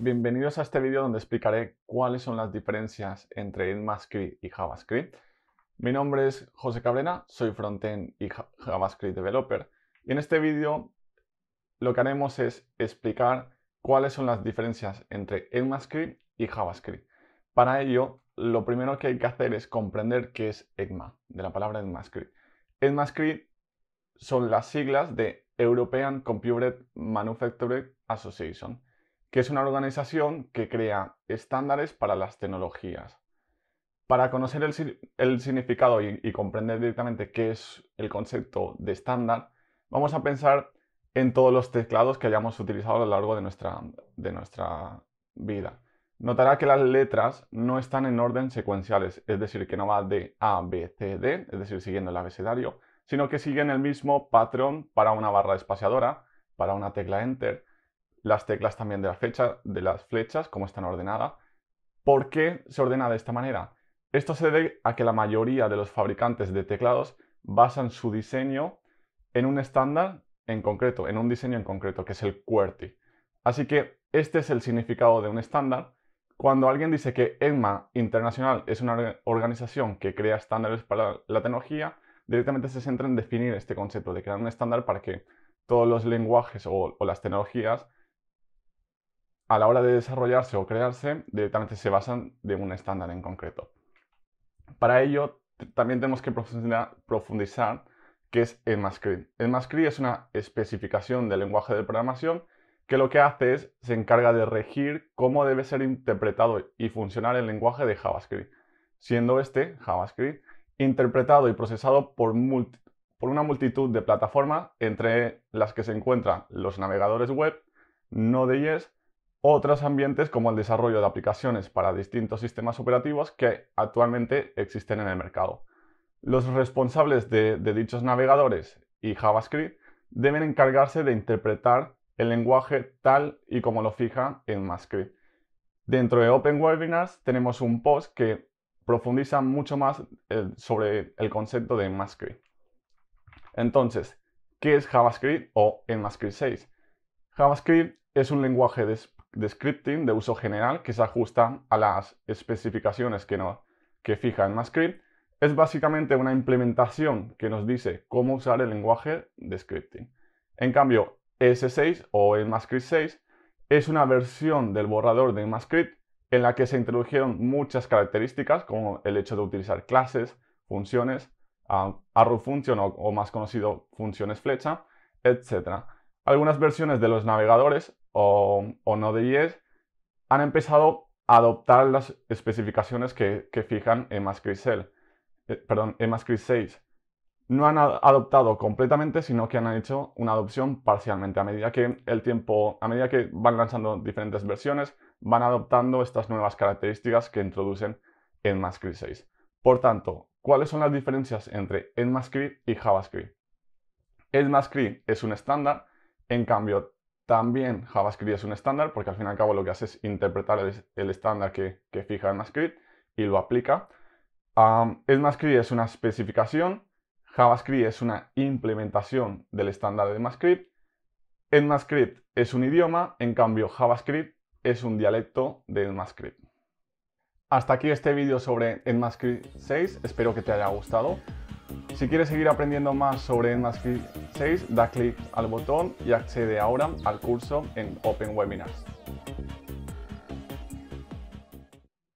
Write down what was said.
Bienvenidos a este vídeo donde explicaré cuáles son las diferencias entre ECMAScript y JavaScript. Mi nombre es José Cabrera, soy frontend y JavaScript developer y en este vídeo lo que haremos es explicar cuáles son las diferencias entre ECMAScript y JavaScript. Para ello, lo primero que hay que hacer es comprender qué es ECMA, de la palabra ECMAScript. ECMAScript son las siglas de European Computer Manufacturing Association que es una organización que crea estándares para las tecnologías. Para conocer el, significado y, comprender directamente qué es el concepto de estándar, vamos a pensar en todos los teclados que hayamos utilizado a lo largo de nuestra, de nuestra vida. Notará que las letras no están en orden secuenciales, es decir, que no va de A, B, C, D, es decir, siguiendo el abecedario, sino que siguen el mismo patrón para una barra espaciadora, para una tecla Enter, las teclas también de, la fecha, de las flechas, cómo están ordenadas. ¿Por qué se ordena de esta manera? Esto se debe a que la mayoría de los fabricantes de teclados basan su diseño en un estándar en concreto, en un diseño en concreto, que es el QWERTY. Así que este es el significado de un estándar. Cuando alguien dice que ECMA Internacional es una organización que crea estándares para la tecnología, directamente se centra en definir este concepto de crear un estándar para que todos los lenguajes o las tecnologías a la hora de desarrollarse o crearse, directamente se basan de un estándar en concreto. Para ello, también tenemos que profundizar qué es El ECMAScript es una especificación del lenguaje de programación que lo que hace es, se encarga de regir cómo debe ser interpretado y funcionar el lenguaje de JavaScript, siendo este, JavaScript, interpretado y procesado por, por una multitud de plataformas, entre las que se encuentran los navegadores web, Node.js, otros ambientes como el desarrollo de aplicaciones para distintos sistemas operativos que actualmente existen en el mercado. Los responsables de, dichos navegadores y JavaScript deben encargarse de interpretar el lenguaje tal y como lo fija en MyScript. Dentro de Open Webinars tenemos un post que profundiza mucho más eh, sobre el concepto de MyScript. Entonces, ¿qué es JavaScript o en ECMAScript 6? JavaScript es un lenguaje de de scripting de uso general que se ajusta a las especificaciones que, no, que fija en MyScript es básicamente una implementación que nos dice cómo usar el lenguaje de scripting. En cambio, s 6 o ECMAScript 6 es una versión del borrador de Mascript en la que se introdujeron muchas características como el hecho de utilizar clases, funciones, ah, arrow function o, o, más conocido funciones flecha, etc algunas versiones de los navegadores o, de Node.js han empezado a adoptar las especificaciones que, fijan en eh, perdón, 6. No han adoptado completamente, sino que han hecho una adopción parcialmente. A medida que el tiempo, a medida que van lanzando diferentes versiones, van adoptando estas nuevas características que introducen en EMAScriID 6. Por tanto, ¿cuáles son las diferencias entre ECMAScript y JavaScript? ECMAScript es un estándar en cambio, también JavaScript es un estándar porque al fin y al cabo lo que hace es interpretar el, estándar que, que, fija ECMAScript y lo aplica. Um, es una especificación, JavaScript es una implementación del estándar de En ECMAScript es un idioma, en cambio JavaScript es un dialecto de ECMAScript. Hasta aquí este vídeo sobre ECMAScript 6, espero que te haya gustado. Si quieres seguir aprendiendo más sobre Enmascript 6, da clic al botón y accede ahora al curso en Open Webinars.